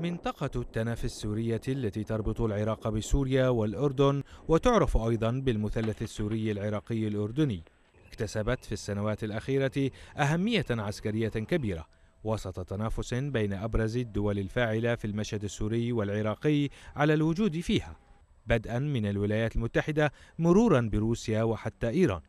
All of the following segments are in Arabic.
منطقة التنف السورية التي تربط العراق بسوريا والأردن وتعرف أيضا بالمثلث السوري العراقي الأردني اكتسبت في السنوات الأخيرة أهمية عسكرية كبيرة وسط تنافس بين أبرز الدول الفاعلة في المشهد السوري والعراقي على الوجود فيها بدءا من الولايات المتحدة مرورا بروسيا وحتى إيران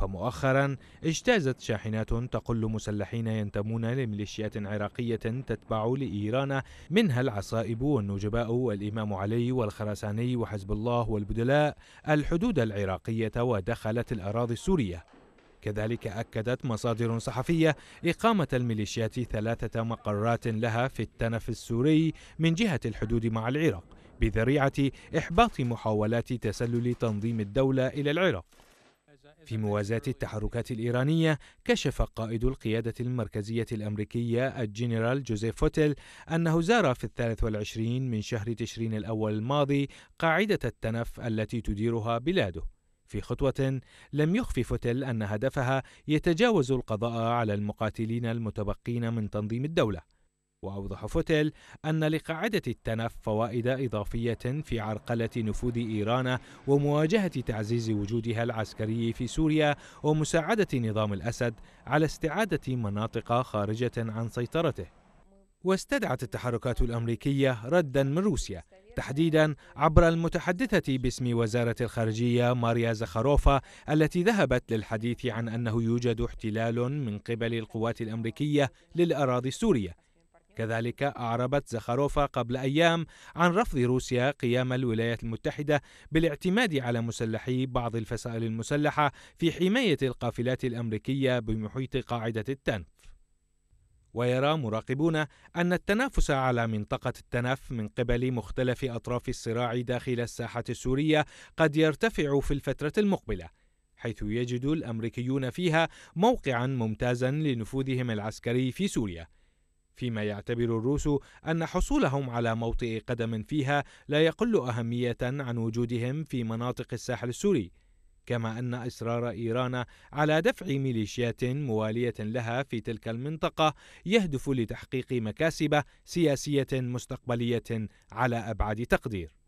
فمؤخرا اجتازت شاحنات تقل مسلحين ينتمون لميليشيات عراقية تتبع لإيران منها العصائب والنجباء والإمام علي والخراساني وحزب الله والبدلاء الحدود العراقية ودخلت الأراضي السورية كذلك أكدت مصادر صحفية إقامة الميليشيات ثلاثة مقرات لها في التنف السوري من جهة الحدود مع العراق بذريعة إحباط محاولات تسلل تنظيم الدولة إلى العراق في موازاة التحركات الإيرانية كشف قائد القيادة المركزية الأمريكية الجنرال جوزيف فوتل أنه زار في الثالث والعشرين من شهر تشرين الأول الماضي قاعدة التنف التي تديرها بلاده في خطوة لم يخف فوتل أن هدفها يتجاوز القضاء على المقاتلين المتبقين من تنظيم الدولة وأوضح فوتيل أن لقاعدة التنف فوائد إضافية في عرقلة نفوذ إيران ومواجهة تعزيز وجودها العسكري في سوريا ومساعدة نظام الأسد على استعادة مناطق خارجة عن سيطرته. واستدعت التحركات الأمريكية ردا من روسيا تحديدا عبر المتحدثة باسم وزارة الخارجية ماريا زخاروفا التي ذهبت للحديث عن أنه يوجد احتلال من قبل القوات الأمريكية للأراضي السورية كذلك أعربت زخاروفا قبل أيام عن رفض روسيا قيام الولايات المتحدة بالاعتماد على مسلحي بعض الفصائل المسلحة في حماية القافلات الأمريكية بمحيط قاعدة التنف. ويرى مراقبون أن التنافس على منطقة التنف من قبل مختلف أطراف الصراع داخل الساحة السورية قد يرتفع في الفترة المقبلة، حيث يجد الأمريكيون فيها موقعًا ممتازًا لنفوذهم العسكري في سوريا. فيما يعتبر الروس أن حصولهم على موطئ قدم فيها لا يقل أهمية عن وجودهم في مناطق الساحل السوري كما أن إصرار إيران على دفع ميليشيات موالية لها في تلك المنطقة يهدف لتحقيق مكاسب سياسية مستقبلية على أبعد تقدير